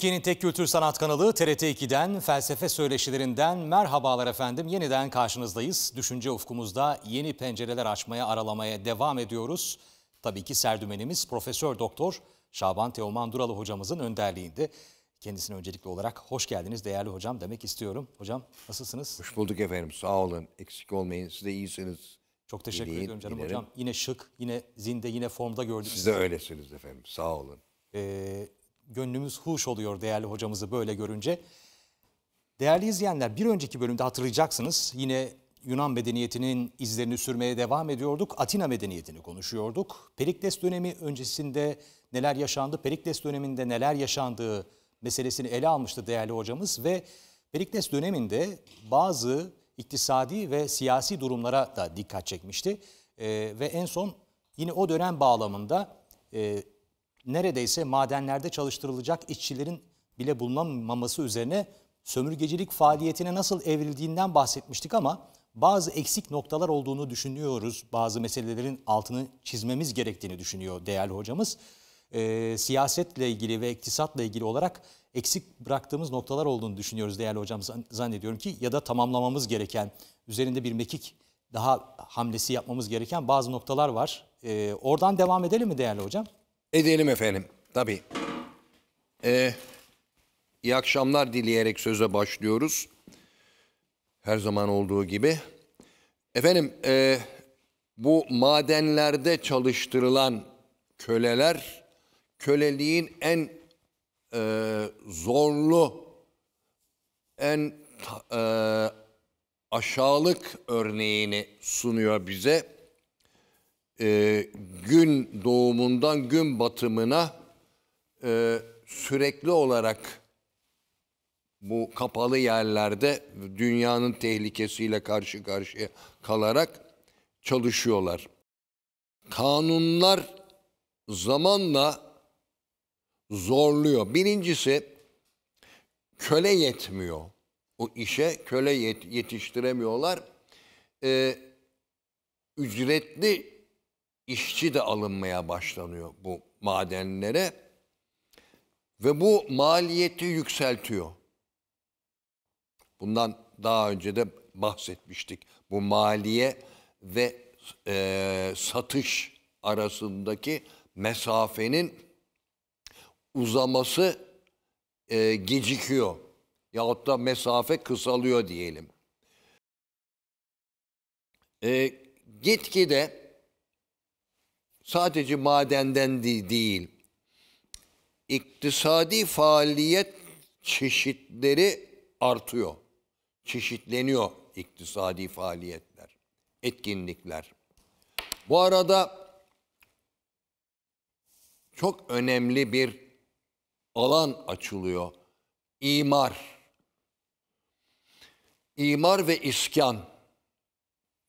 Türkiye'nin tek kültür sanat kanalı TRT 2'den, felsefe söyleşilerinden merhabalar efendim. Yeniden karşınızdayız. Düşünce ufkumuzda yeni pencereler açmaya, aralamaya devam ediyoruz. Tabii ki serdümenimiz Profesör Doktor Şaban Teoman Duralı hocamızın önderliğinde. Kendisine öncelikli olarak hoş geldiniz değerli hocam demek istiyorum. Hocam nasılsınız? Hoş bulduk efendim sağ olun eksik olmayın siz de iyisiniz. Çok teşekkür İleyin, ediyorum canım dilerim. hocam. Yine şık, yine zinde, yine formda gördük. Siz de öylesiniz efendim sağ olun. Ee, gönlümüz huş oluyor değerli hocamızı böyle görünce. Değerli izleyenler bir önceki bölümde hatırlayacaksınız yine Yunan medeniyetinin izlerini sürmeye devam ediyorduk. Atina medeniyetini konuşuyorduk. Perikles dönemi öncesinde neler yaşandı, Perikles döneminde neler yaşandığı meselesini ele almıştı değerli hocamız ve Perikles döneminde bazı iktisadi ve siyasi durumlara da dikkat çekmişti. Ee, ve en son yine o dönem bağlamında e, neredeyse madenlerde çalıştırılacak işçilerin bile bulunamaması üzerine sömürgecilik faaliyetine nasıl evrildiğinden bahsetmiştik ama bazı eksik noktalar olduğunu düşünüyoruz. Bazı meselelerin altını çizmemiz gerektiğini düşünüyor değerli hocamız. E, siyasetle ilgili ve iktisatla ilgili olarak eksik bıraktığımız noktalar olduğunu düşünüyoruz değerli hocam zannediyorum ki ya da tamamlamamız gereken üzerinde bir mekik daha hamlesi yapmamız gereken bazı noktalar var. E, oradan devam edelim mi değerli hocam? Edelim efendim. Tabii. Ee, iyi akşamlar dileyerek söze başlıyoruz. Her zaman olduğu gibi. Efendim e, bu madenlerde çalıştırılan köleler köleliğin en e, zorlu, en e, aşağılık örneğini sunuyor bize e, gün doğumundan gün batımına e, sürekli olarak bu kapalı yerlerde dünyanın tehlikesiyle karşı karşıya kalarak çalışıyorlar. Kanunlar zamanla zorluyor. Birincisi köle yetmiyor. O işe köle yetiştiremiyorlar. Ee, ücretli işçi de alınmaya başlanıyor bu madenlere. Ve bu maliyeti yükseltiyor. Bundan daha önce de bahsetmiştik. Bu maliye ve e, satış arasındaki mesafenin uzaması e, gecikiyor. Yahut da mesafe kısalıyor diyelim. E, gitgide sadece madenden değil, iktisadi faaliyet çeşitleri artıyor. Çeşitleniyor iktisadi faaliyetler, etkinlikler. Bu arada çok önemli bir alan açılıyor. İmar. İmar ve iskan.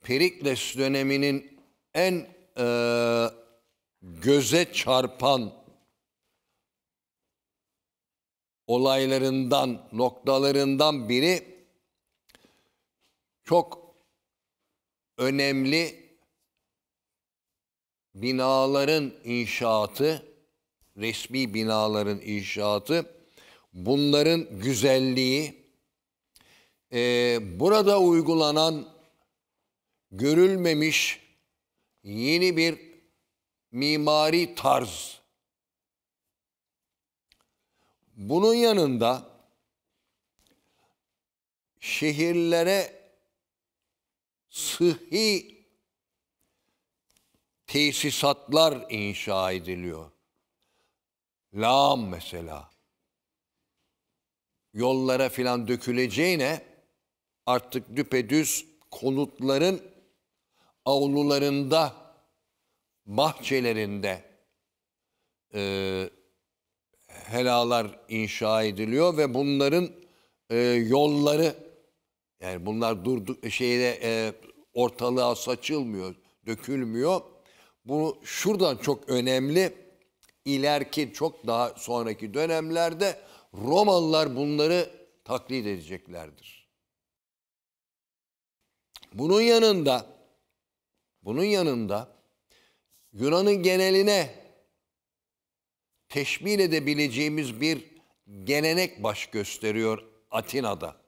Perikles döneminin en e, göze çarpan olaylarından, noktalarından biri çok önemli binaların inşaatı, resmi binaların inşaatı, bunların güzelliği, e, burada uygulanan görülmemiş yeni bir mimari tarz. Bunun yanında şehirlere sıhhi tesisatlar inşa ediliyor. Lağım mesela. Yollara filan döküleceğine artık düpedüz konutların avlularında bahçelerinde e, helalar inşa ediliyor ve bunların e, yolları yani bunlar durdu şeyde e, ortalığa saçılmıyor, dökülmüyor. Bu şuradan çok önemli. İleriki çok daha sonraki dönemlerde Romalılar bunları taklit edeceklerdir. Bunun yanında bunun yanında Yunan'ın geneline teşmil edebileceğimiz bir gelenek baş gösteriyor Atina'da.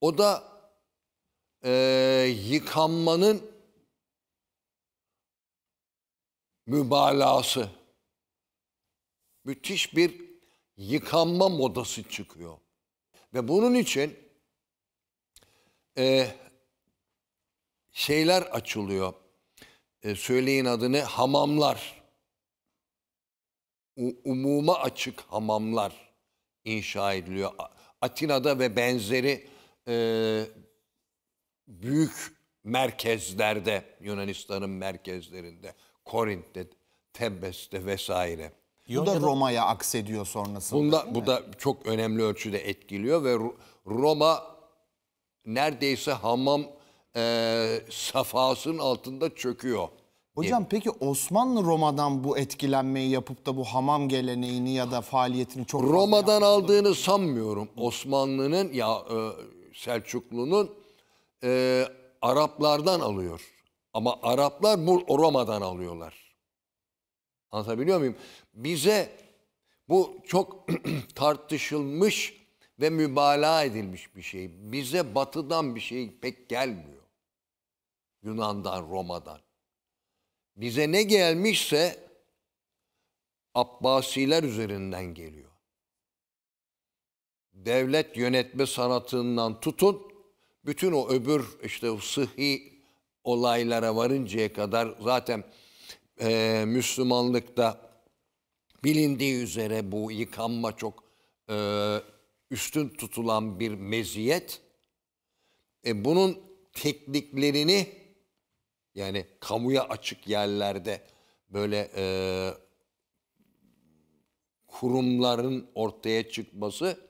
O da e, yıkanmanın mübalağası. Müthiş bir yıkanma modası çıkıyor. Ve bunun için e, şeyler açılıyor. E, söyleyin adını hamamlar. umuma açık hamamlar inşa ediliyor. Atina'da ve benzeri e, büyük merkezlerde, Yunanistan'ın merkezlerinde, Korint'te, Tebes'te vesaire. Bu da Roma'ya aksediyor sonrasında. Bunda, bu da çok önemli ölçüde etkiliyor ve Roma neredeyse hamam e, safhasının altında çöküyor. Hocam peki Osmanlı Roma'dan bu etkilenmeyi yapıp da bu hamam geleneğini ya da faaliyetini çok... Roma'dan aldığını sanmıyorum. Osmanlı'nın ya Selçuklu'nun e, Araplardan alıyor. Ama Araplar bu Roma'dan alıyorlar. Anlatabiliyor muyum? Bize bu çok tartışılmış ve mübalağa edilmiş bir şey. Bize batıdan bir şey pek gelmiyor. Yunan'dan, Roma'dan. Bize ne gelmişse Abbasiler üzerinden geliyor. Devlet yönetme sanatından tutun, bütün o öbür işte o sıhhi olaylara varıncaya kadar zaten e, Müslümanlıkta bilindiği üzere bu yıkanma çok e, üstün tutulan bir meziyet. E, bunun tekniklerini yani kamuya açık yerlerde böyle e, kurumların ortaya çıkması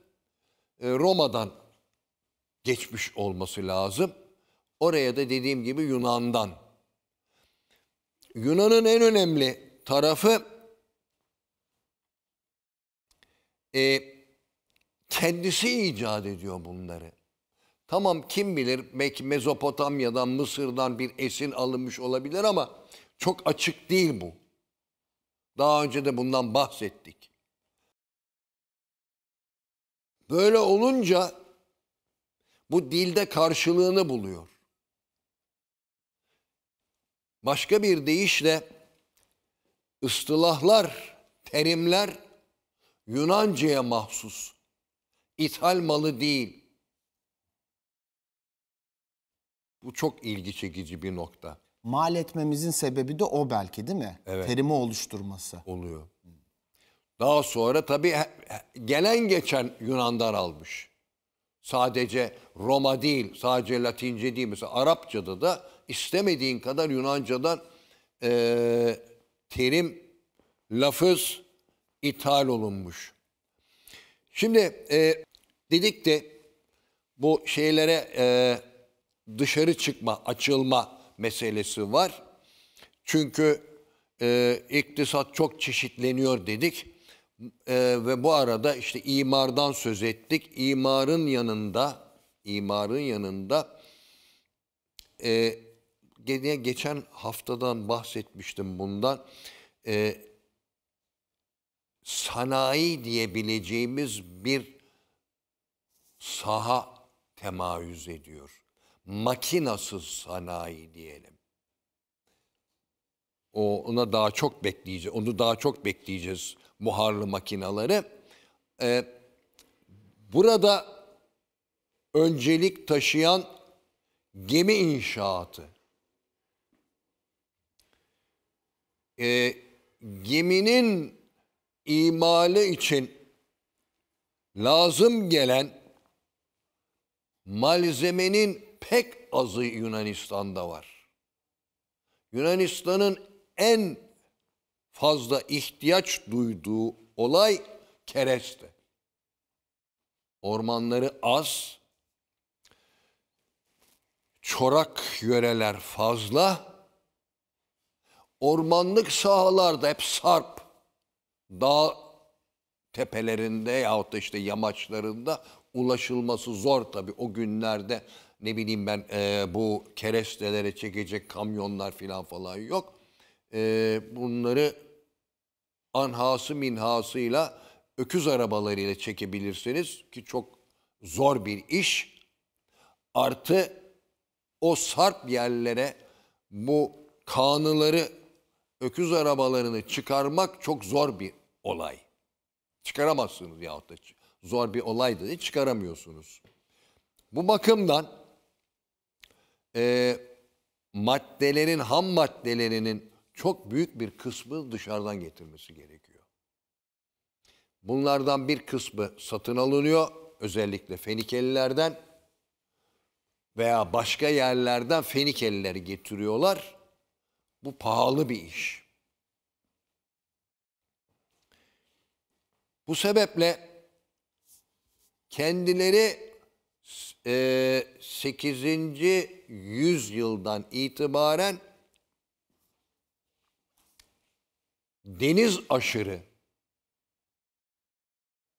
e, Roma'dan geçmiş olması lazım. Oraya da dediğim gibi Yunan'dan. Yunan'ın en önemli tarafı e, kendisi icat ediyor bunları. Tamam kim bilir belki Mezopotamya'dan, Mısır'dan bir esin alınmış olabilir ama çok açık değil bu. Daha önce de bundan bahsettik. Böyle olunca bu dilde karşılığını buluyor. Başka bir deyişle ıstılahlar, terimler Yunanca'ya mahsus. İthal malı değil. Bu çok ilgi çekici bir nokta. Mal etmemizin sebebi de o belki değil mi? Evet. Terimi oluşturması. Oluyor. Daha sonra tabii gelen geçen Yunan'dan almış. Sadece Roma değil, sadece Latince değil. Mesela Arapçada da istemediğin kadar Yunanca'dan e, terim, lafız ithal olunmuş. Şimdi e, dedik de bu şeylere e, dışarı çıkma, açılma meselesi var. Çünkü e, iktisat çok çeşitleniyor dedik e, ve bu arada işte imardan söz ettik. İmarın yanında, imarın yanında e, geçen haftadan bahsetmiştim bundan. E, sanayi diyebileceğimiz bir saha temayüz ediyor makinasız sanayi diyelim. O ona daha çok bekleyeceğiz. Onu daha çok bekleyeceğiz buharlı makinaları. Ee, burada öncelik taşıyan gemi inşaatı. Ee, geminin imali için lazım gelen malzemenin pek azı Yunanistan'da var. Yunanistan'ın en fazla ihtiyaç duyduğu olay kereste. Ormanları az, çorak yöreler fazla, ormanlık sahalarda hep sarp, dağ tepelerinde yahut da işte yamaçlarında ulaşılması zor tabii o günlerde ne bileyim ben e, bu kerestelere çekecek kamyonlar falan falan yok. E, bunları anhası minhasıyla öküz arabalarıyla çekebilirsiniz ki çok zor bir iş. Artı o sarp yerlere bu kanıları öküz arabalarını çıkarmak çok zor bir olay. Çıkaramazsınız yahut da zor bir olay da çıkaramıyorsunuz. Bu bakımdan e, maddelerin, ham maddelerinin çok büyük bir kısmı dışarıdan getirmesi gerekiyor. Bunlardan bir kısmı satın alınıyor. Özellikle Fenikelilerden veya başka yerlerden Fenikelileri getiriyorlar. Bu pahalı bir iş. Bu sebeple kendileri e, 8 yüzyıldan itibaren deniz aşırı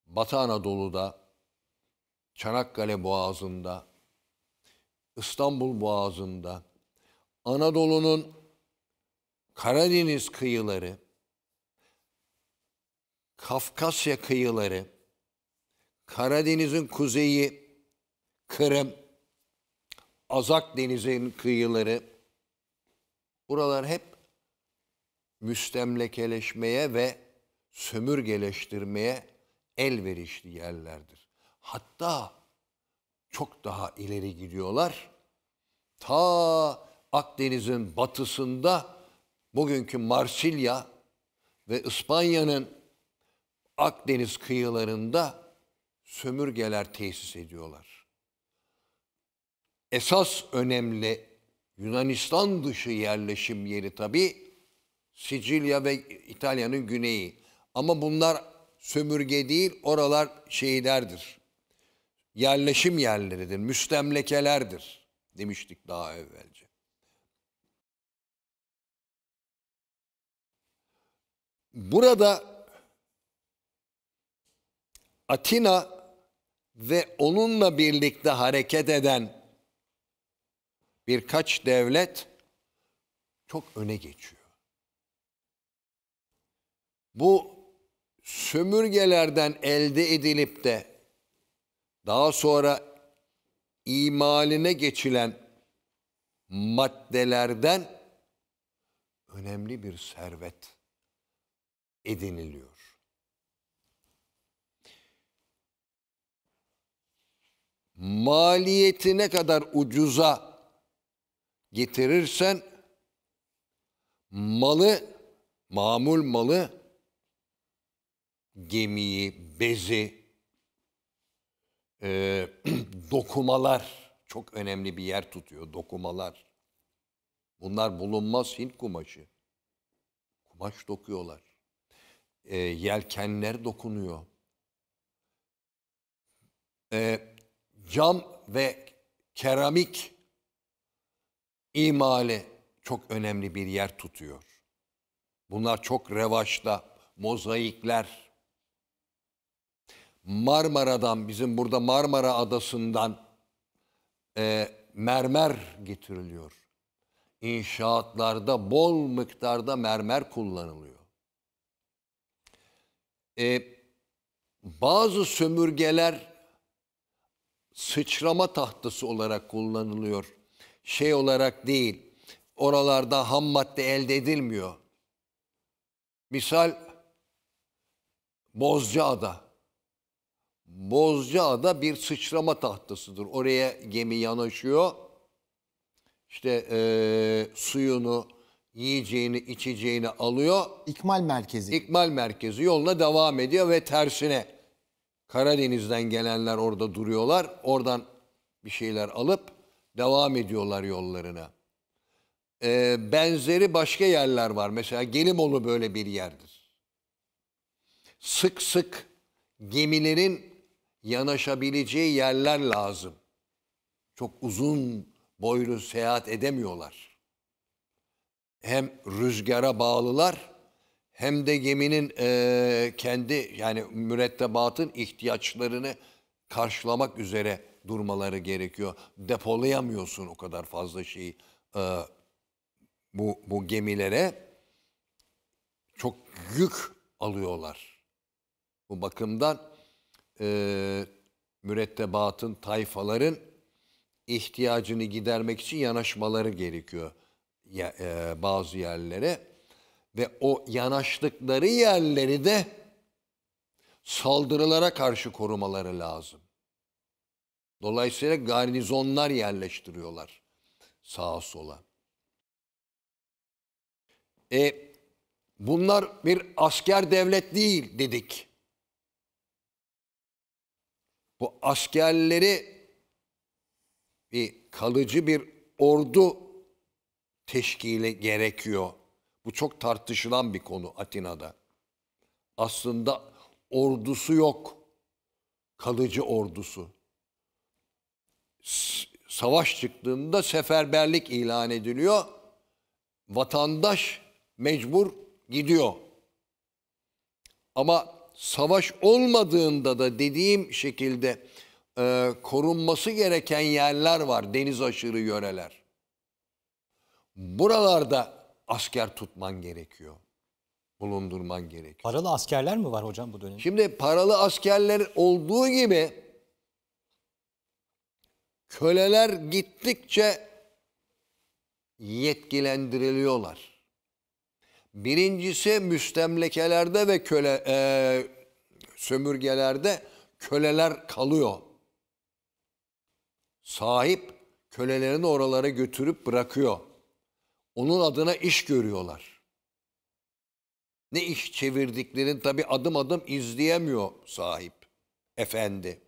Batı Anadolu'da, Çanakkale Boğazı'nda, İstanbul Boğazı'nda, Anadolu'nun Karadeniz kıyıları, Kafkasya kıyıları, Karadeniz'in kuzeyi, Kırım, Azak Denizi'nin kıyıları buralar hep müstemlekeleşmeye ve sömürgeleştirmeye elverişli yerlerdir. Hatta çok daha ileri gidiyorlar. Ta Akdeniz'in batısında bugünkü Marsilya ve İspanya'nın Akdeniz kıyılarında sömürgeler tesis ediyorlar esas önemli Yunanistan dışı yerleşim yeri tabi Sicilya ve İtalya'nın güneyi. Ama bunlar sömürge değil, oralar şeylerdir. Yerleşim yerleridir, müstemlekelerdir demiştik daha evvelce. Burada Atina ve onunla birlikte hareket eden birkaç devlet çok öne geçiyor. Bu sömürgelerden elde edilip de daha sonra imaline geçilen maddelerden önemli bir servet ediniliyor. Maliyeti ne kadar ucuza getirirsen malı, mamul malı, gemiyi, bezi, e, dokumalar çok önemli bir yer tutuyor. Dokumalar. Bunlar bulunmaz Hint kumaşı. Kumaş dokuyorlar. E, yelkenler dokunuyor. E, cam ve keramik imali çok önemli bir yer tutuyor. Bunlar çok revaçta, mozaikler. Marmara'dan, bizim burada Marmara Adası'ndan e, mermer getiriliyor. İnşaatlarda bol miktarda mermer kullanılıyor. E, bazı sömürgeler sıçrama tahtası olarak kullanılıyor şey olarak değil. Oralarda ham madde elde edilmiyor. Misal Bozcaada. Bozcaada bir sıçrama tahtasıdır. Oraya gemi yanaşıyor. İşte e, suyunu, yiyeceğini, içeceğini alıyor. İkmal merkezi. İkmal merkezi yoluna devam ediyor ve tersine Karadeniz'den gelenler orada duruyorlar. Oradan bir şeyler alıp Devam ediyorlar yollarına. Ee, benzeri başka yerler var. Mesela Gelibolu böyle bir yerdir. Sık sık gemilerin yanaşabileceği yerler lazım. Çok uzun boylu seyahat edemiyorlar. Hem rüzgara bağlılar hem de geminin e, kendi yani mürettebatın ihtiyaçlarını karşılamak üzere durmaları gerekiyor. Depolayamıyorsun o kadar fazla şeyi e, bu, bu gemilere. Çok yük alıyorlar. Bu bakımdan e, mürettebatın, tayfaların ihtiyacını gidermek için yanaşmaları gerekiyor ya, e, bazı yerlere. Ve o yanaştıkları yerleri de saldırılara karşı korumaları lazım. Dolayısıyla garnizonlar yerleştiriyorlar sağa sola. E, bunlar bir asker devlet değil dedik. Bu askerleri bir kalıcı bir ordu teşkili gerekiyor. Bu çok tartışılan bir konu Atina'da. Aslında ordusu yok. Kalıcı ordusu savaş çıktığında seferberlik ilan ediliyor. Vatandaş mecbur gidiyor. Ama savaş olmadığında da dediğim şekilde e, korunması gereken yerler var deniz aşırı yöreler. Buralarda asker tutman gerekiyor. Bulundurman gerekiyor. Paralı askerler mi var hocam bu dönemde? Şimdi paralı askerler olduğu gibi köleler gittikçe yetkilendiriliyorlar. Birincisi müstemlekelerde ve köle e, sömürgelerde köleler kalıyor. Sahip kölelerini oralara götürüp bırakıyor. Onun adına iş görüyorlar. Ne iş çevirdiklerini tabi adım adım izleyemiyor sahip, efendi,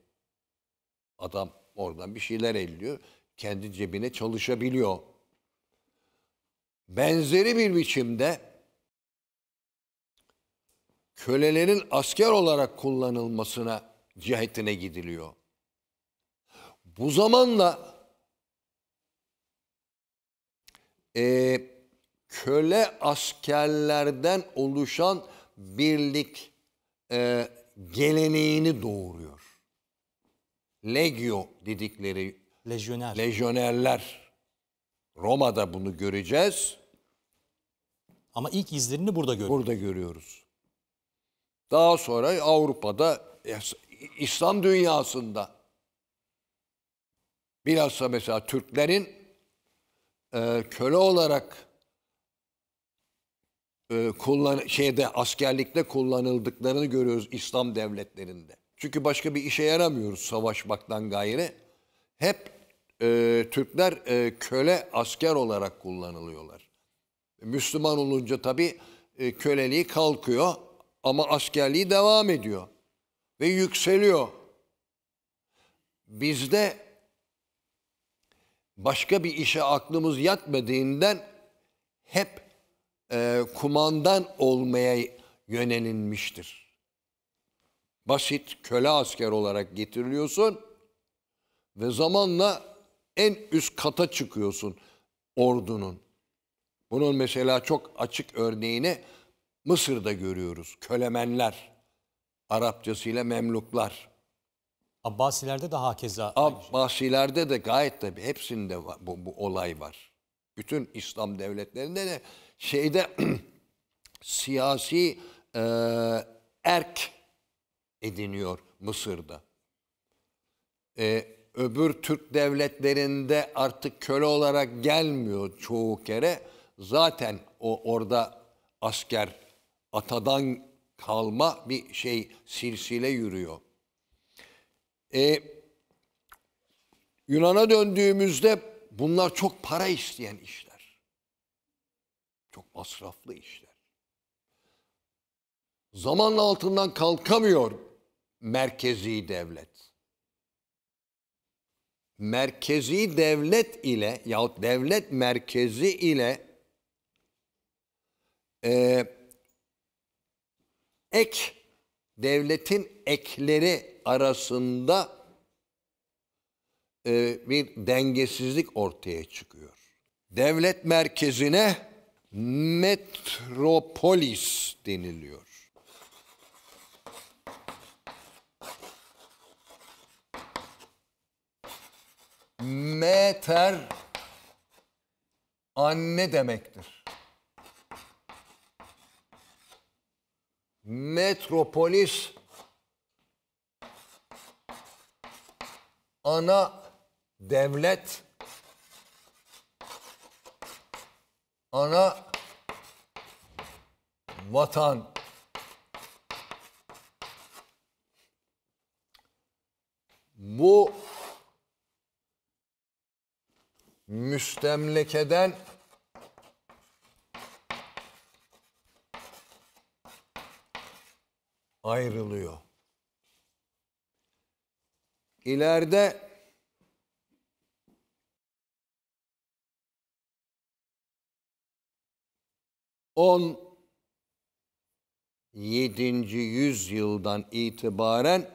adam. Oradan bir şeyler elliyor. Kendi cebine çalışabiliyor. Benzeri bir biçimde kölelerin asker olarak kullanılmasına cihetine gidiliyor. Bu zamanla e, köle askerlerden oluşan birlik e, geleneğini doğuruyor legio dedikleri lejyoner. lejyonerler Roma'da bunu göreceğiz. Ama ilk izlerini burada görüyoruz. Burada görüyoruz. Daha sonra Avrupa'da İslam dünyasında bilhassa mesela Türklerin e, köle olarak e, kullan şeyde askerlikte kullanıldıklarını görüyoruz İslam devletlerinde. Çünkü başka bir işe yaramıyoruz savaşmaktan gayri. Hep e, Türkler e, köle asker olarak kullanılıyorlar. Müslüman olunca tabii e, köleliği kalkıyor ama askerliği devam ediyor ve yükseliyor. Bizde başka bir işe aklımız yatmadığından hep e, kumandan olmaya yönelinmiştir basit köle asker olarak getiriliyorsun ve zamanla en üst kata çıkıyorsun ordunun. Bunun mesela çok açık örneğini Mısır'da görüyoruz. Kölemenler, Arapçasıyla Memluklar. Abbasilerde de hakeza. Şey. Abbasilerde de gayet tabii hepsinde bu, bu olay var. Bütün İslam devletlerinde de şeyde siyasi e, erk ediniyor Mısır'da. Ee, öbür Türk devletlerinde artık köle olarak gelmiyor çoğu kere. Zaten o orada asker atadan kalma bir şey silsile yürüyor. Ee, Yunan'a döndüğümüzde bunlar çok para isteyen işler. Çok masraflı işler. Zamanla altından kalkamıyor merkezi devlet. Merkezi devlet ile yahut devlet merkezi ile e, ek devletin ekleri arasında e, bir dengesizlik ortaya çıkıyor. Devlet merkezine metropolis deniliyor. Meter anne demektir. Metropolis ana devlet ana vatan bu müstemlekeden ayrılıyor. İleride on yedinci yüzyıldan itibaren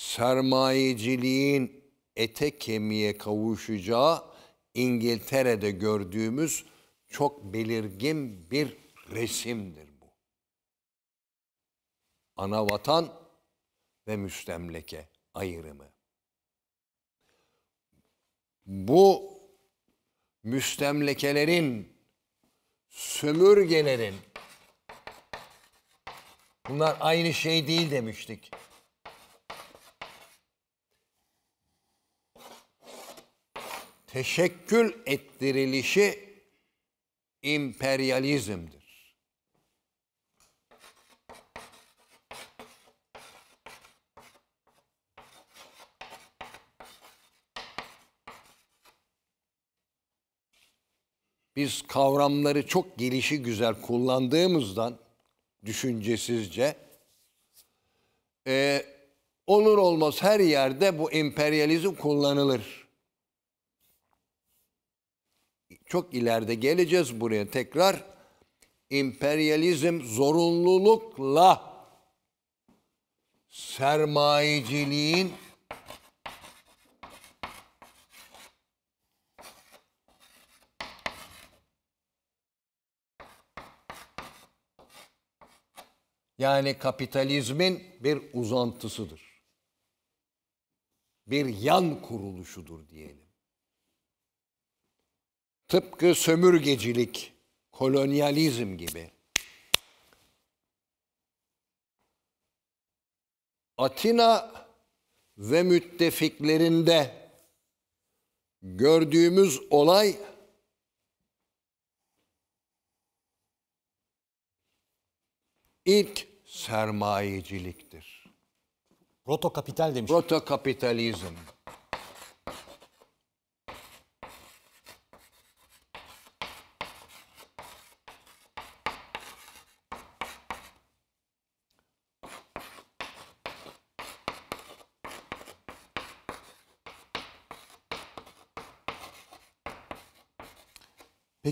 sermayeciliğin ete kemiğe kavuşacağı İngiltere'de gördüğümüz çok belirgin bir resimdir bu. Ana vatan ve müstemleke ayrımı. Bu müstemlekelerin, sömürgelerin bunlar aynı şey değil demiştik. teşekkül ettirilişi emperyalizmdir. Biz kavramları çok gelişi güzel kullandığımızdan düşüncesizce e, olur olmaz her yerde bu emperyalizm kullanılır. çok ileride geleceğiz buraya tekrar. İmperyalizm zorunlulukla sermayeciliğin yani kapitalizmin bir uzantısıdır. Bir yan kuruluşudur diyelim. Tıpkı sömürgecilik, kolonyalizm gibi. Atina ve müttefiklerinde gördüğümüz olay ilk sermayeciliktir. Proto kapital demiş. Proto kapitalizm.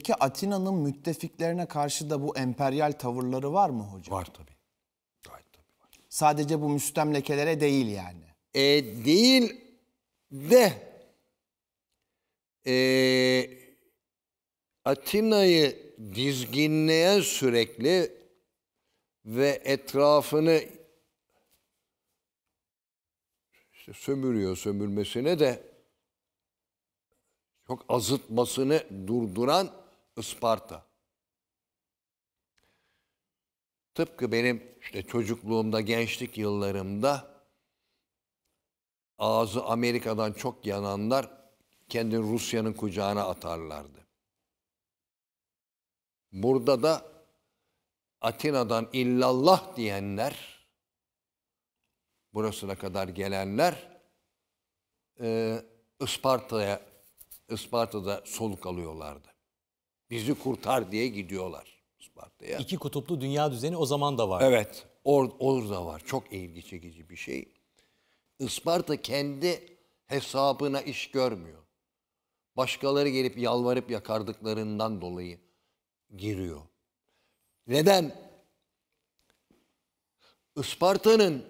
Peki Atina'nın müttefiklerine karşı da bu emperyal tavırları var mı hocam? Var tabii. Gayet tabii var. Sadece bu müstemlekelere değil yani. E, değil de e, Atina'yı dizginleyen sürekli ve etrafını işte sömürüyor sömürmesine de çok azıtmasını durduran Isparta. Tıpkı benim işte çocukluğumda, gençlik yıllarımda ağzı Amerika'dan çok yananlar kendini Rusya'nın kucağına atarlardı. Burada da Atina'dan illallah diyenler, burasına kadar gelenler e, Isparta'ya, Isparta'da soluk alıyorlardı bizi kurtar diye gidiyorlar Isparta'ya. İki kutuplu dünya düzeni o zaman da var. Evet or, orada var. Çok ilgi çekici bir şey. Isparta kendi hesabına iş görmüyor. Başkaları gelip yalvarıp yakardıklarından dolayı giriyor. Neden? Isparta'nın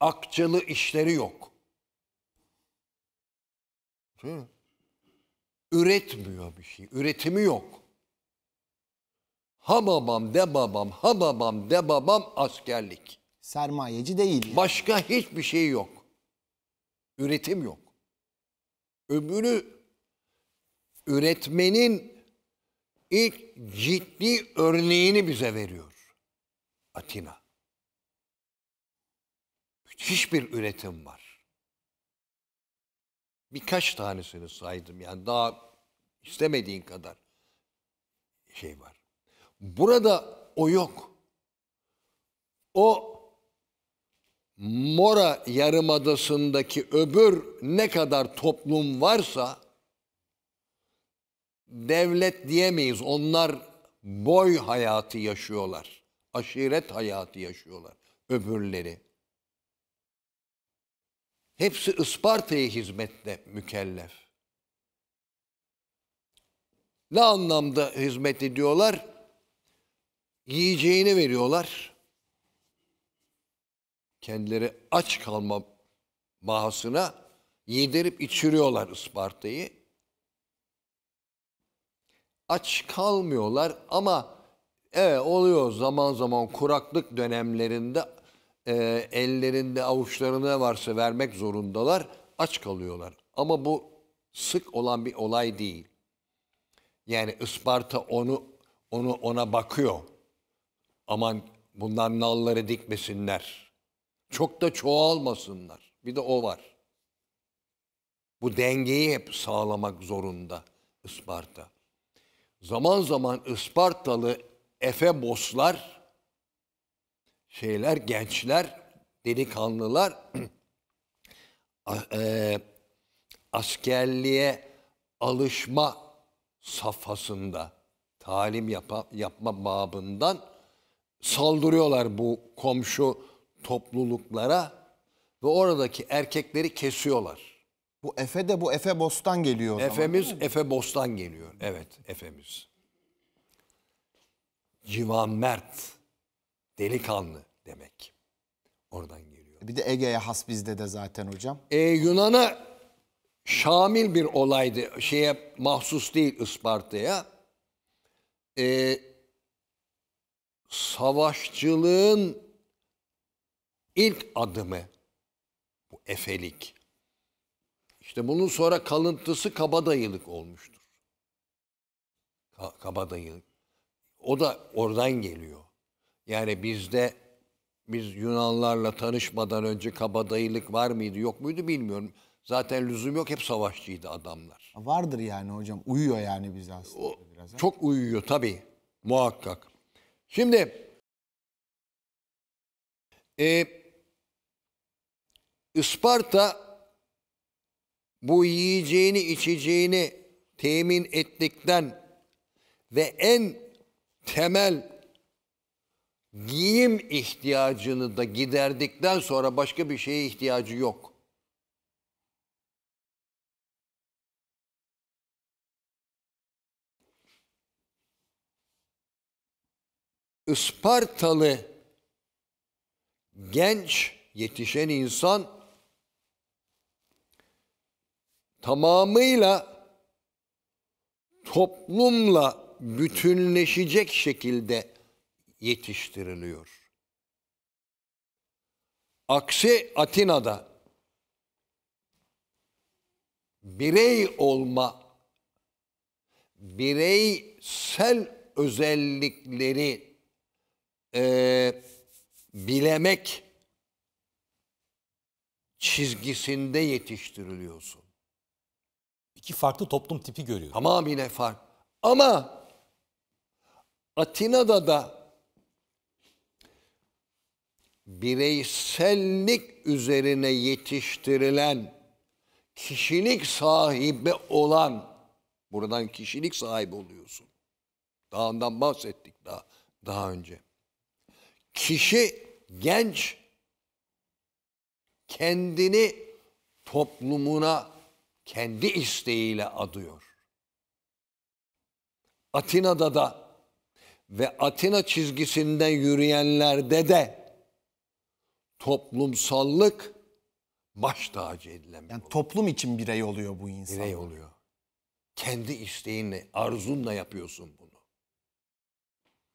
akçalı işleri yok. Değil mi? üretmiyor bir şey. Üretimi yok. Ha babam de babam, ha babam de babam askerlik. Sermayeci değil. Yani. Başka hiçbir şey yok. Üretim yok. Öbürü üretmenin ilk ciddi örneğini bize veriyor. Atina. Müthiş bir üretim var birkaç tanesini saydım. Yani daha istemediğin kadar şey var. Burada o yok. O Mora Yarımadası'ndaki öbür ne kadar toplum varsa devlet diyemeyiz. Onlar boy hayatı yaşıyorlar. Aşiret hayatı yaşıyorlar öbürleri. Hepsi Isparta'ya hizmetle mükellef. Ne anlamda hizmet ediyorlar? Yiyeceğini veriyorlar. Kendileri aç kalma bahasına yedirip içiriyorlar Isparta'yı. Aç kalmıyorlar ama evet oluyor zaman zaman kuraklık dönemlerinde e, ellerinde avuçlarına varsa vermek zorundalar. Aç kalıyorlar. Ama bu sık olan bir olay değil. Yani Isparta onu onu ona bakıyor. Aman bunlar nalları dikmesinler. Çok da çoğalmasınlar. Bir de o var. Bu dengeyi hep sağlamak zorunda Isparta. Zaman zaman Ispartalı Efeboslar şeyler, gençler, delikanlılar e, askerliğe alışma safhasında talim yapa, yapma babından saldırıyorlar bu komşu topluluklara ve oradaki erkekleri kesiyorlar. Bu Efe de bu Efe Bostan geliyor Efemiz, zaman. Efe Bostan geliyor. Evet, Efemiz. Civan Mert delikanlı demek. Oradan geliyor. Bir de Ege'ye has bizde de zaten hocam. Ee, Yunan'a şamil bir olaydı. Şeye mahsus değil Isparta'ya. Ee, savaşçılığın ilk adımı bu efelik. İşte bunun sonra kalıntısı kabadayılık olmuştur. Ka kabadayılık. O da oradan geliyor. Yani bizde biz Yunanlarla tanışmadan önce kabadayılık var mıydı yok muydu bilmiyorum. Zaten lüzum yok hep savaşçıydı adamlar. Vardır yani hocam uyuyor yani biz aslında o, biraz. He? Çok uyuyor tabii muhakkak. Şimdi e, Isparta bu yiyeceğini içeceğini temin ettikten ve en temel giyim ihtiyacını da giderdikten sonra başka bir şeye ihtiyacı yok. Ispartalı genç yetişen insan tamamıyla toplumla bütünleşecek şekilde yetiştiriliyor. Aksi Atina'da birey olma, bireysel özellikleri e, bilemek çizgisinde yetiştiriliyorsun. İki farklı toplum tipi görüyor. Tamamıyla fark. Ama Atina'da da bireysellik üzerine yetiştirilen, kişilik sahibi olan, buradan kişilik sahibi oluyorsun. Dağından bahsettik daha, daha önce. Kişi genç kendini toplumuna kendi isteğiyle adıyor. Atina'da da ve Atina çizgisinden yürüyenlerde de toplumsallık baş tacı edilen bir Yani olur. toplum için birey oluyor bu insan. Birey oluyor. Kendi isteğinle, arzunla yapıyorsun bunu.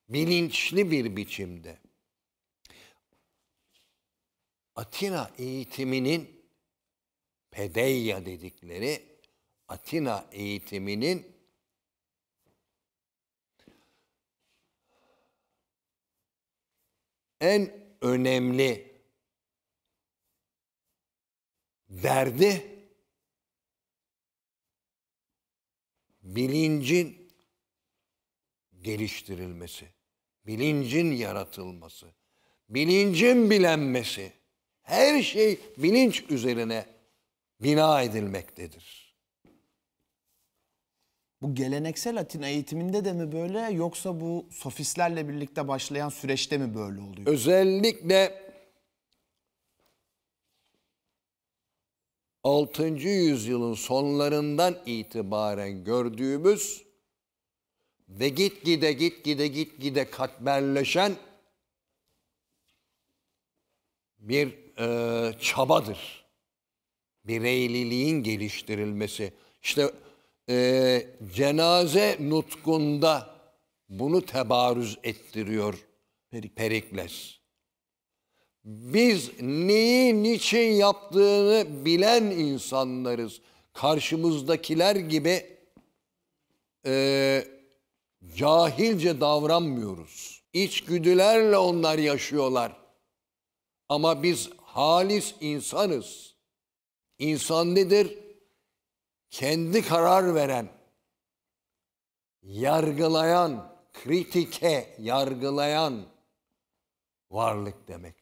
Bilinçli bir biçimde. Atina eğitiminin Pedeyya dedikleri Atina eğitiminin en önemli verdi. Bilincin geliştirilmesi, bilincin yaratılması, bilincin bilenmesi, her şey bilinç üzerine bina edilmektedir. Bu geleneksel Latin eğitiminde de mi böyle yoksa bu sofistlerle birlikte başlayan süreçte mi böyle oluyor? Özellikle 6. yüzyılın sonlarından itibaren gördüğümüz ve gitgide gitgide gitgide katmerleşen bir e, çabadır. Bireyliliğin geliştirilmesi. İşte e, cenaze nutkunda bunu tebarüz ettiriyor Perikles. Biz neyi niçin yaptığını bilen insanlarız. Karşımızdakiler gibi e, cahilce davranmıyoruz. İçgüdülerle onlar yaşıyorlar. Ama biz halis insanız. İnsan nedir? Kendi karar veren, yargılayan, kritike yargılayan varlık demek.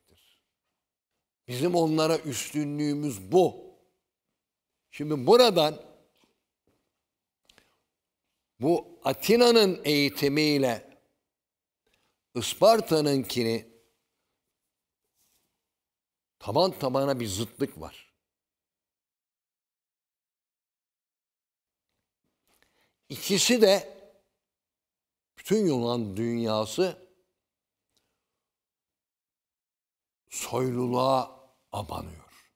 Bizim onlara üstünlüğümüz bu. Şimdi buradan bu Atina'nın eğitimiyle Isparta'nınkini taban tabana bir zıtlık var. İkisi de bütün Yunan dünyası soyluluğa abanıyor.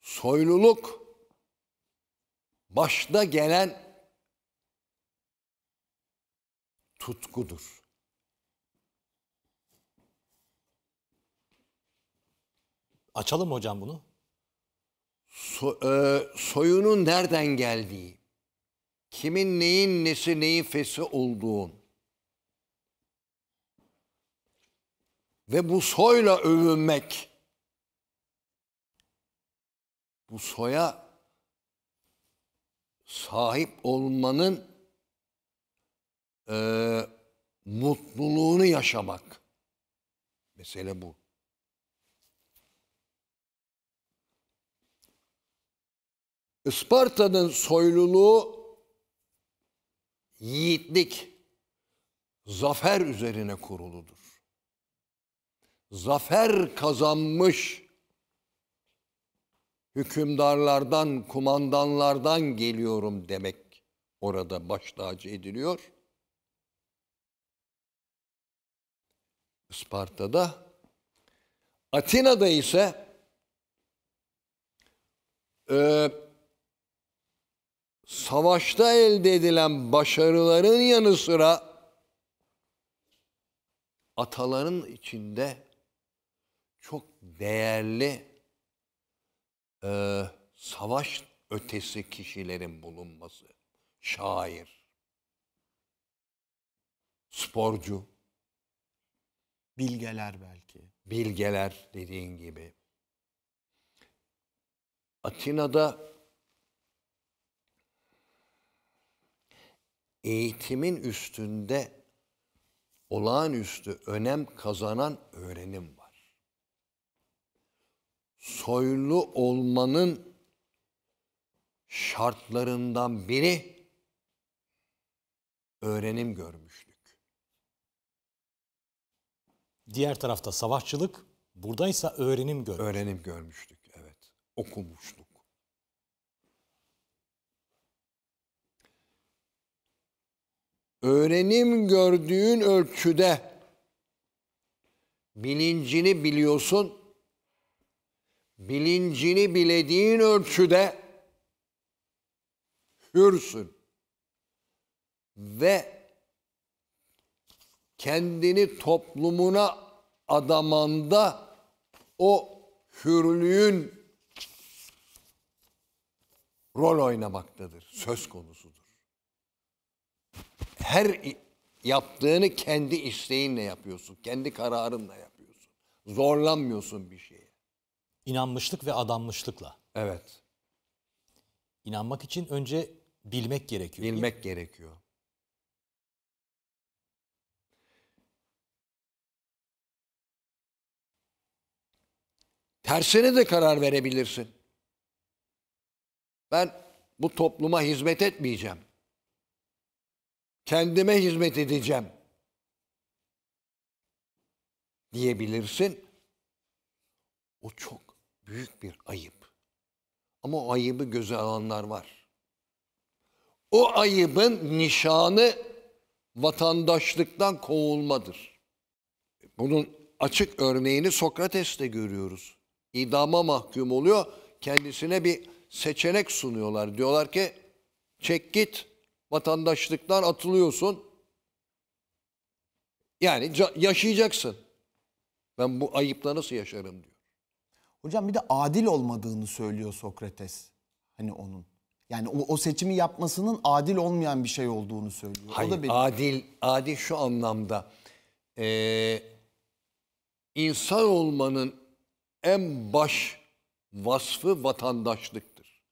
Soyluluk başta gelen tutkudur. Açalım hocam bunu? So, e, soyunun nereden geldiği, kimin neyin nesi neyin fesi olduğu, ve bu soyla övünmek bu soya sahip olmanın e, mutluluğunu yaşamak. Mesele bu. Isparta'nın soyluluğu yiğitlik, zafer üzerine kuruludur zafer kazanmış hükümdarlardan, kumandanlardan geliyorum demek orada baş tacı ediliyor. Isparta'da. Atina'da ise e, savaşta elde edilen başarıların yanı sıra ataların içinde değerli e, savaş ötesi kişilerin bulunması. Şair, sporcu, Bilgeler belki. bilgeler dediğin gibi. Atina'da eğitimin üstünde olağanüstü önem kazanan öğrenim var soylu olmanın şartlarından biri öğrenim görmüşlük. Diğer tarafta savaşçılık, buradaysa öğrenim görmüşlük. Öğrenim görmüşlük, evet. Okumuşluk. Öğrenim gördüğün ölçüde bilincini biliyorsun, bilincini bilediğin ölçüde hürsün. Ve kendini toplumuna adamanda o hürlüğün rol oynamaktadır, söz konusudur. Her yaptığını kendi isteğinle yapıyorsun, kendi kararınla yapıyorsun. Zorlanmıyorsun bir şeye. İnanmışlık ve adanmışlıkla. Evet. İnanmak için önce bilmek gerekiyor. Bilmek gerekiyor. Tersine de karar verebilirsin. Ben bu topluma hizmet etmeyeceğim. Kendime hizmet edeceğim. Diyebilirsin. O çok büyük bir ayıp. Ama o ayıbı göze alanlar var. O ayıbın nişanı vatandaşlıktan kovulmadır. Bunun açık örneğini Sokrates'te görüyoruz. İdama mahkum oluyor. Kendisine bir seçenek sunuyorlar. Diyorlar ki çek git vatandaşlıktan atılıyorsun. Yani yaşayacaksın. Ben bu ayıpla nasıl yaşarım diyor. Hocam bir de adil olmadığını söylüyor Sokrates. Hani onun. Yani o, o seçimi yapmasının adil olmayan bir şey olduğunu söylüyor. Hayır, o da benim. adil adil şu anlamda e, insan olmanın en baş vasfı vatandaşlıktır.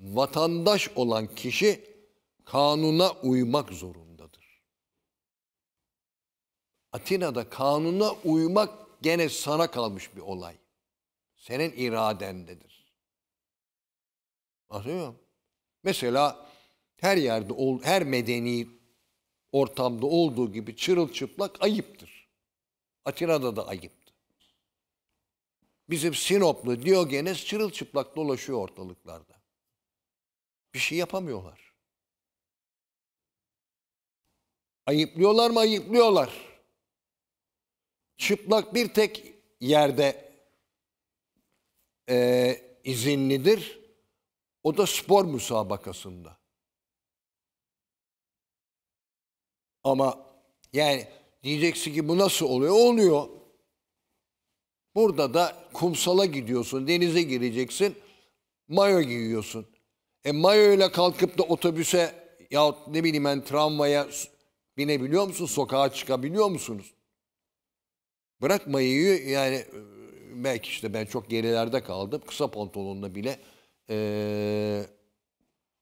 Vatandaş olan kişi kanuna uymak zorundadır. Atina'da kanuna uymak gene sana kalmış bir olay. Senin iradendedir. Anlıyor musun? Mesela her yerde, her medeni ortamda olduğu gibi çırılçıplak ayıptır. Atina'da da ayıptı. Bizim Sinoplu Diogenes çırılçıplak dolaşıyor ortalıklarda. Bir şey yapamıyorlar. Ayıplıyorlar mı? Ayıplıyorlar. Çıplak bir tek yerde e, izinlidir. O da spor müsabakasında. Ama yani diyeceksin ki bu nasıl oluyor? Oluyor. Burada da kumsala gidiyorsun, denize gireceksin, mayo giyiyorsun. E mayo ile kalkıp da otobüse ya ne bileyim ben tramvaya binebiliyor musun? Sokağa çıkabiliyor musunuz? Bırak mayoyu yani belki işte ben çok gerilerde kaldım. Kısa pantolonla bile e,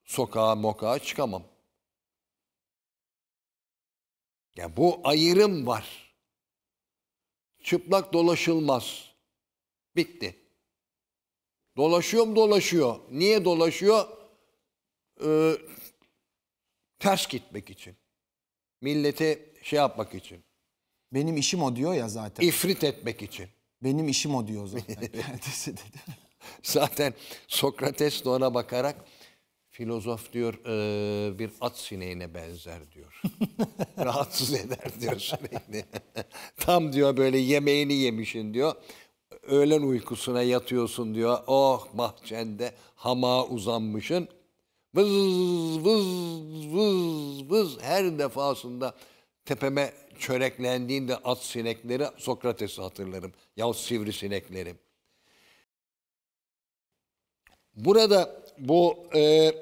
sokağa mokağa çıkamam. Ya bu ayrım var. Çıplak dolaşılmaz. Bitti. Dolaşıyor mu dolaşıyor. Niye dolaşıyor? Ee, ters gitmek için. Millete şey yapmak için. Benim işim o diyor ya zaten. İfrit etmek için. Benim işim o diyor zaten kendisi de. zaten Sokrates de ona bakarak filozof diyor e, bir at sineğine benzer diyor. Rahatsız eder diyor sürekli. Tam diyor böyle yemeğini yemişin diyor. Öğlen uykusuna yatıyorsun diyor. Oh bahçende hamağa uzanmışın. Vız vız vız vız her defasında tepeme çöreklendiğinde at sinekleri Sokrates'i hatırlarım. Yahut sivri sinekleri. Burada bu e,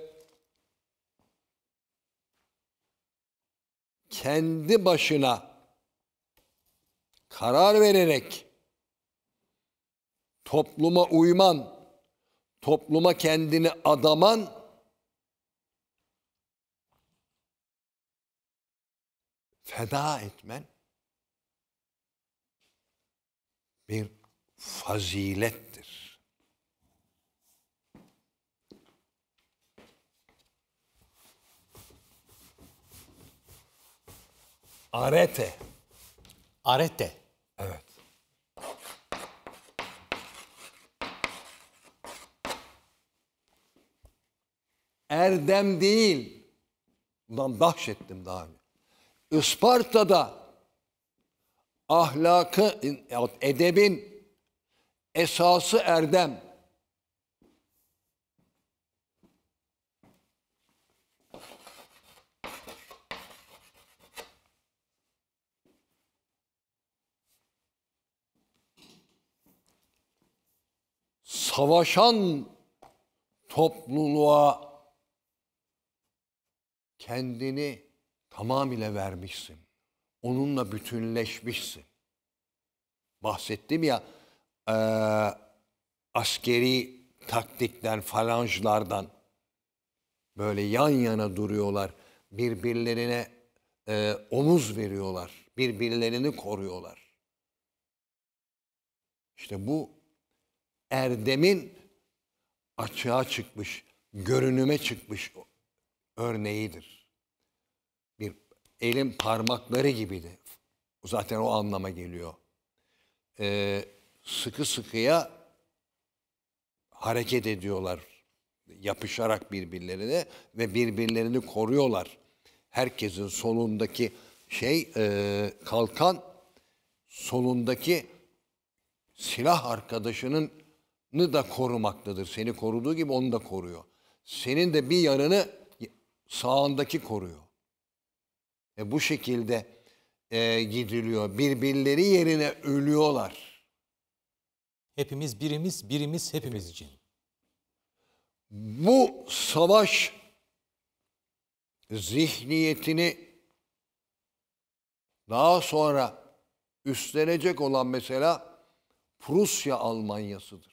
kendi başına karar vererek topluma uyman, topluma kendini adaman feda etmen bir fazilettir. Arete. Arete. Evet. Erdem değil. Ulan bahşettim daha önce. Isparta'da ahlakı, edebin esası erdem. Savaşan topluluğa kendini tamamıyla vermişsin. Onunla bütünleşmişsin. Bahsettim ya e, askeri taktikler, falanjlardan böyle yan yana duruyorlar. Birbirlerine e, omuz veriyorlar. Birbirlerini koruyorlar. İşte bu erdemin açığa çıkmış, görünüme çıkmış örneğidir elin parmakları gibiydi. Zaten o anlama geliyor. Ee, sıkı sıkıya hareket ediyorlar. Yapışarak birbirlerine ve birbirlerini koruyorlar. Herkesin solundaki şey e, kalkan solundaki silah arkadaşının da korumaktadır. Seni koruduğu gibi onu da koruyor. Senin de bir yanını sağındaki koruyor. E bu şekilde e, gidiliyor. Birbirleri yerine ölüyorlar. Hepimiz birimiz, birimiz hepimiz için. Bu savaş zihniyetini daha sonra üstlenecek olan mesela Prusya Almanyasıdır.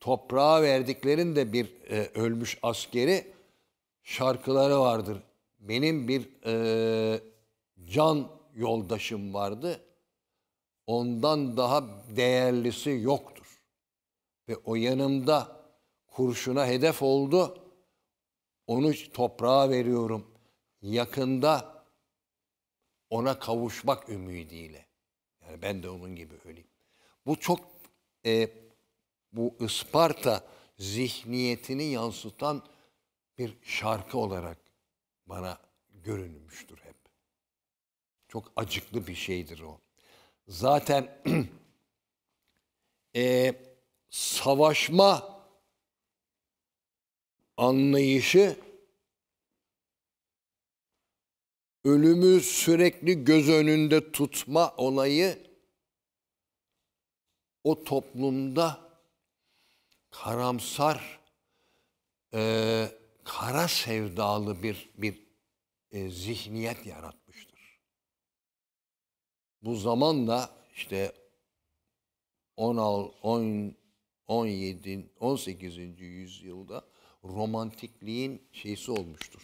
Toprağa verdiklerin de bir e, ölmüş askeri şarkıları vardır. Benim bir e, can yoldaşım vardı. Ondan daha değerlisi yoktur. Ve o yanımda kurşuna hedef oldu. Onu toprağa veriyorum. Yakında ona kavuşmak ümidiyle. Yani ben de onun gibi öleyim. Bu çok e, bu Isparta zihniyetini yansıtan bir şarkı olarak bana görünmüştür hep. Çok acıklı bir şeydir o. Zaten e, savaşma anlayışı ölümü sürekli göz önünde tutma olayı o toplumda karamsar e, kara sevdalı bir bir e, zihniyet yaratmıştır. Bu zamanla işte 10 17 18. yüzyılda romantikliğin şeysi olmuştur.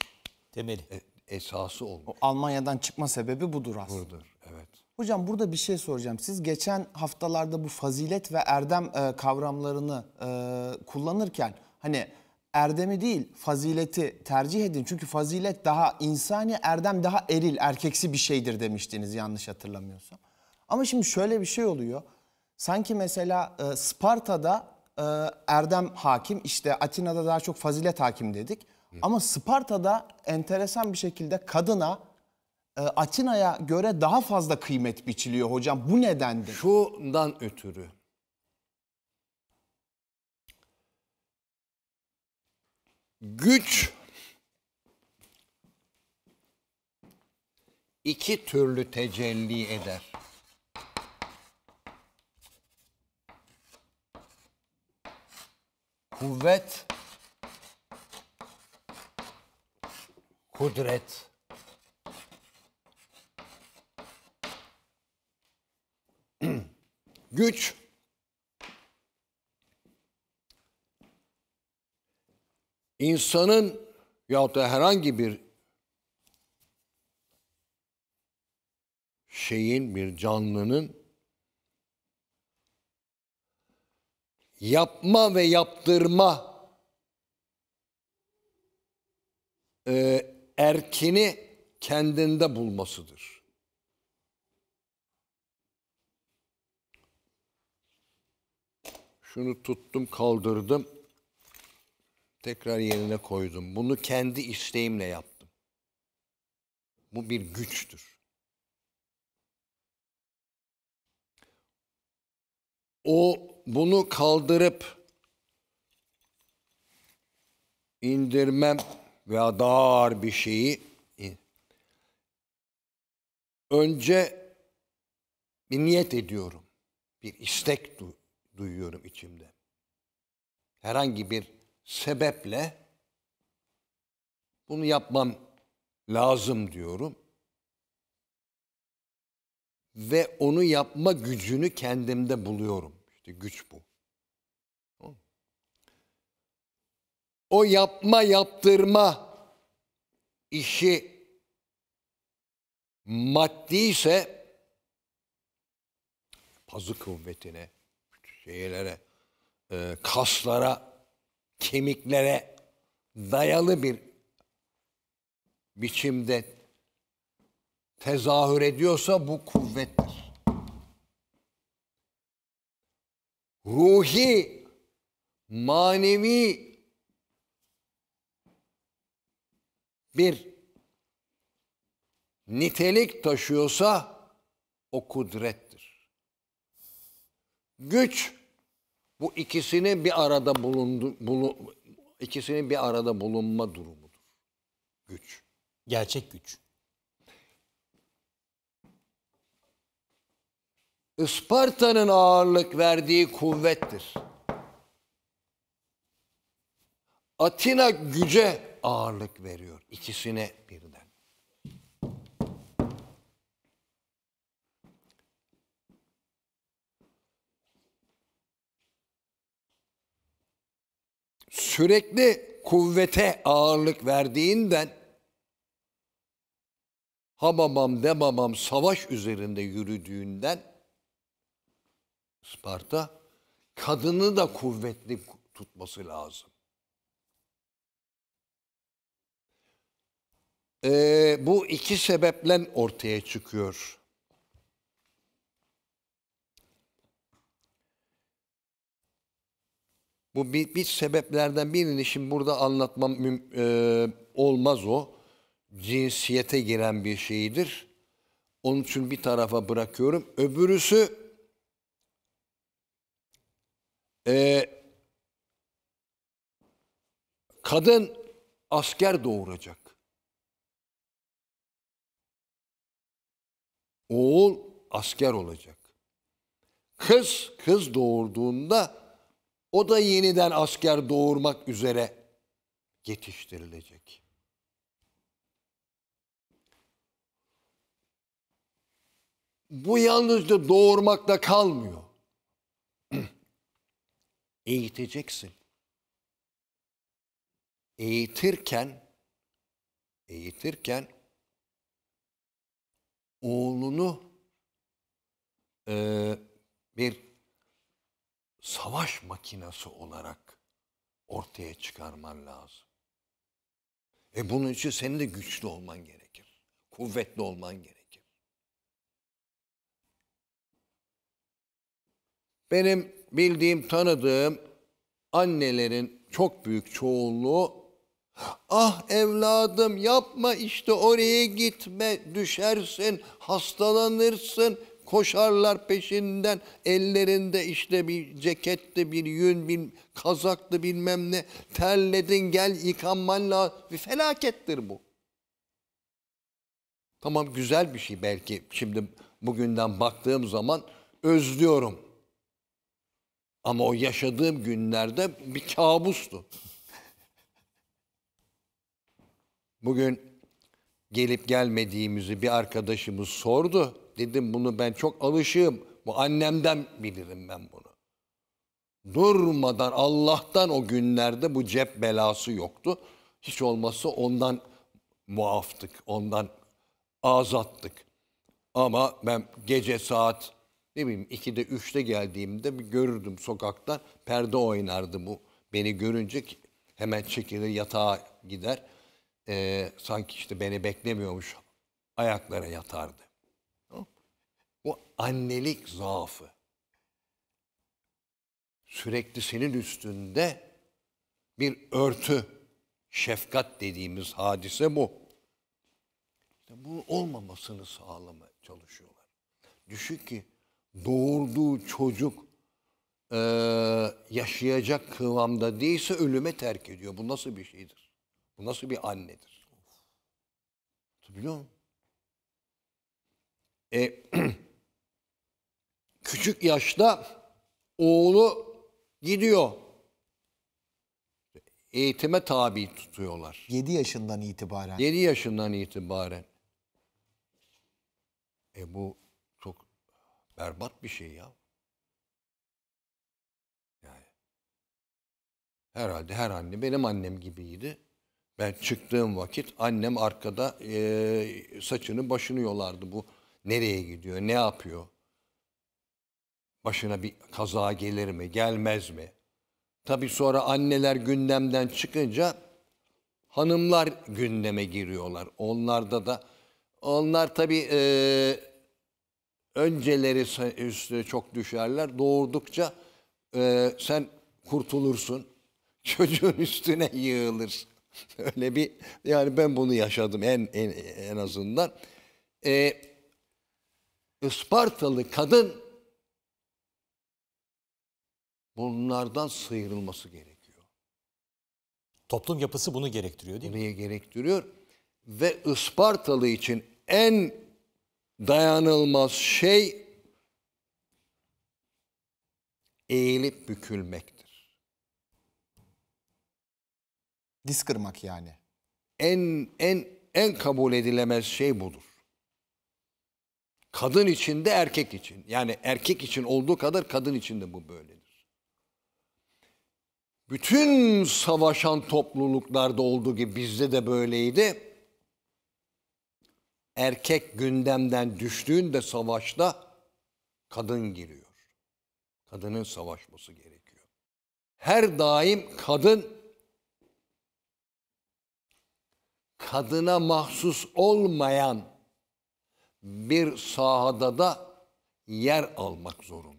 Temeli. E, esası olmuş. O Almanya'dan çıkma sebebi budur aslında. Budur, evet. Hocam burada bir şey soracağım. Siz geçen haftalarda bu fazilet ve erdem e, kavramlarını e, kullanırken hani erdemi değil fazileti tercih edin. Çünkü fazilet daha insani, erdem daha eril, erkeksi bir şeydir demiştiniz yanlış hatırlamıyorsam. Ama şimdi şöyle bir şey oluyor. Sanki mesela e, Sparta'da e, erdem hakim, işte Atina'da daha çok fazilet hakim dedik. Hı. Ama Sparta'da enteresan bir şekilde kadına e, Atina'ya göre daha fazla kıymet biçiliyor hocam. Bu nedendir. Şundan ötürü güç iki türlü tecelli eder. Kuvvet, kudret. güç insanın ya da herhangi bir şeyin, bir canlının yapma ve yaptırma e, erkini kendinde bulmasıdır. Şunu tuttum kaldırdım tekrar yerine koydum. Bunu kendi isteğimle yaptım. Bu bir güçtür. O bunu kaldırıp indirmem veya dar bir şeyi önce bir niyet ediyorum. Bir istek duyuyorum içimde. Herhangi bir sebeple bunu yapmam lazım diyorum. Ve onu yapma gücünü kendimde buluyorum. İşte güç bu. O yapma yaptırma işi maddi ise pazı kuvvetine, şeylere, e, kaslara kemiklere dayalı bir biçimde tezahür ediyorsa bu kuvvettir. Ruhi, manevi bir nitelik taşıyorsa o kudrettir. Güç bu ikisini bir arada bulundu, bulu, ikisinin bir arada bulunma durumudur. Güç. Gerçek güç. Isparta'nın ağırlık verdiği kuvvettir. Atina güce ağırlık veriyor ikisine birden. sürekli kuvvete ağırlık verdiğinden hamamam demamam savaş üzerinde yürüdüğünden Sparta kadını da kuvvetli tutması lazım. Ee, bu iki sebeple ortaya çıkıyor Bu bir, bir sebeplerden birini şimdi burada anlatmam e, olmaz o. Cinsiyete giren bir şeydir. Onun için bir tarafa bırakıyorum. Öbürüsü e, kadın asker doğuracak. Oğul asker olacak. Kız kız doğurduğunda o da yeniden asker doğurmak üzere yetiştirilecek. Bu yalnızca doğurmakla kalmıyor. Eğiteceksin. Eğitirken eğitirken oğlunu e, bir savaş makinesi olarak ortaya çıkarman lazım. E bunun için senin de güçlü olman gerekir. Kuvvetli olman gerekir. Benim bildiğim, tanıdığım annelerin çok büyük çoğunluğu Ah evladım yapma işte oraya gitme düşersin, hastalanırsın, Koşarlar peşinden ellerinde işte bir ceketli bir yün, bir kazaklı bilmem ne. Terledin gel yıkanman lazım. Bir felakettir bu. Tamam güzel bir şey belki şimdi bugünden baktığım zaman özlüyorum. Ama o yaşadığım günlerde bir kabustu. Bugün gelip gelmediğimizi bir arkadaşımız sordu. Dedim bunu ben çok alışığım. Bu annemden bilirim ben bunu. Durmadan Allah'tan o günlerde bu cep belası yoktu. Hiç olmazsa ondan muaftık, ondan azattık. Ama ben gece saat ne bileyim 2'de üçte geldiğimde bir görürdüm sokaktan perde oynardı bu. Beni görünce hemen çekilir yatağa gider. Ee, sanki işte beni beklemiyormuş ayaklara yatardı. O annelik zaafı. Sürekli senin üstünde bir örtü, şefkat dediğimiz hadise bu. İşte bunun olmamasını sağlama çalışıyorlar. Düşün ki doğurduğu çocuk e, yaşayacak kıvamda değilse ölüme terk ediyor. Bu nasıl bir şeydir? Bu nasıl bir annedir? Biliyor musun? E, küçük yaşta oğlu gidiyor. Eğitime tabi tutuyorlar. 7 yaşından itibaren. 7 yaşından itibaren. E bu çok berbat bir şey ya. Yani herhalde her anne benim annem gibiydi. Ben çıktığım vakit annem arkada e, saçını başını yolardı. Bu nereye gidiyor, ne yapıyor? başına bir kaza gelir mi, gelmez mi? Tabii sonra anneler gündemden çıkınca hanımlar gündeme giriyorlar. Onlarda da onlar tabii e, önceleri üstüne çok düşerler. Doğurdukça e, sen kurtulursun. Çocuğun üstüne yığılır. Öyle bir yani ben bunu yaşadım en en, en azından. E, Ispartalı kadın bunlardan sıyrılması gerekiyor. Toplum yapısı bunu gerektiriyor değil mi? Bunu gerektiriyor ve Ispartalı için en dayanılmaz şey eğilip bükülmektir. Diz kırmak yani. En en en kabul edilemez şey budur. Kadın için de erkek için. Yani erkek için olduğu kadar kadın için de bu böyle bütün savaşan topluluklarda olduğu gibi bizde de böyleydi. Erkek gündemden düştüğünde savaşta kadın giriyor. Kadının savaşması gerekiyor. Her daim kadın kadına mahsus olmayan bir sahada da yer almak zorunda.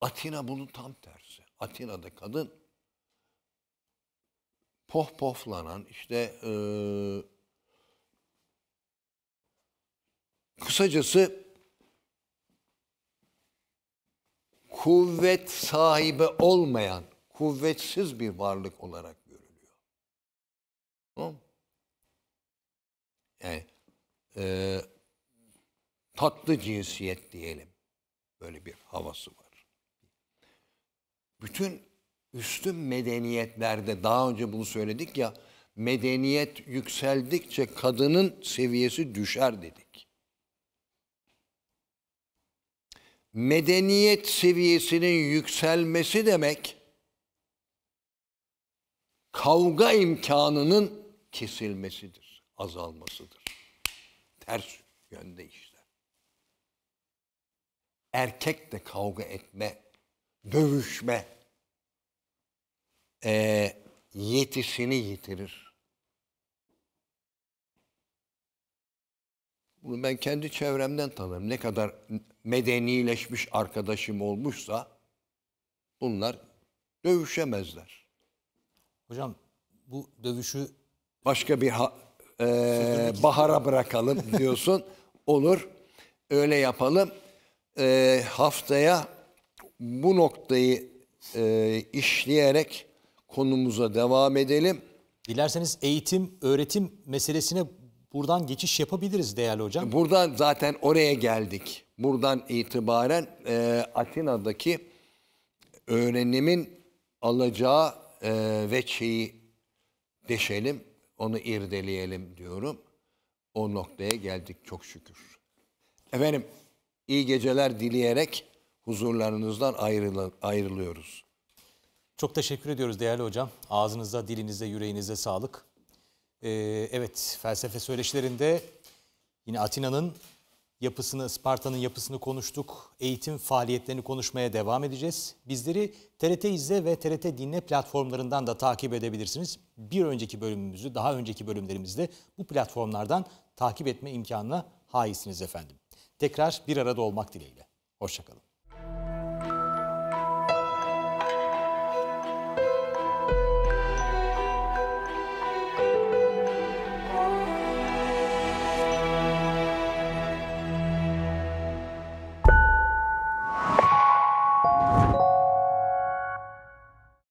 Atina bunun tam tersi. Atina'da kadın pohpohlanan işte e, kısacası kuvvet sahibi olmayan kuvvetsiz bir varlık olarak görülüyor. Tamam Yani e, tatlı cinsiyet diyelim. Böyle bir havası var bütün üstün medeniyetlerde daha önce bunu söyledik ya medeniyet yükseldikçe kadının seviyesi düşer dedik. Medeniyet seviyesinin yükselmesi demek kavga imkanının kesilmesidir, azalmasıdır. Ters yönde işler. Erkek de kavga etme dövüşme e, yetisini yitirir. Bunu ben kendi çevremden tanırım. Ne kadar medenileşmiş arkadaşım olmuşsa bunlar dövüşemezler. Hocam bu dövüşü başka bir ha, e, bahara bırakalım diyorsun. Olur. Öyle yapalım. E, haftaya bu noktayı e, işleyerek konumuza devam edelim. Dilerseniz eğitim, öğretim meselesine buradan geçiş yapabiliriz değerli hocam. Buradan zaten oraya geldik. Buradan itibaren e, Atina'daki öğrenimin alacağı e, veçeyi deşelim, onu irdeleyelim diyorum. O noktaya geldik çok şükür. Efendim iyi geceler dileyerek huzurlarınızdan ayrılı, ayrılıyoruz. Çok teşekkür ediyoruz değerli hocam. Ağzınıza, dilinize, yüreğinize sağlık. Ee, evet, felsefe söyleşilerinde yine Atina'nın yapısını, Sparta'nın yapısını konuştuk. Eğitim faaliyetlerini konuşmaya devam edeceğiz. Bizleri TRT izle ve TRT Dinle platformlarından da takip edebilirsiniz. Bir önceki bölümümüzü, daha önceki bölümlerimizde bu platformlardan takip etme imkanına haizsiniz efendim. Tekrar bir arada olmak dileğiyle. Hoşçakalın.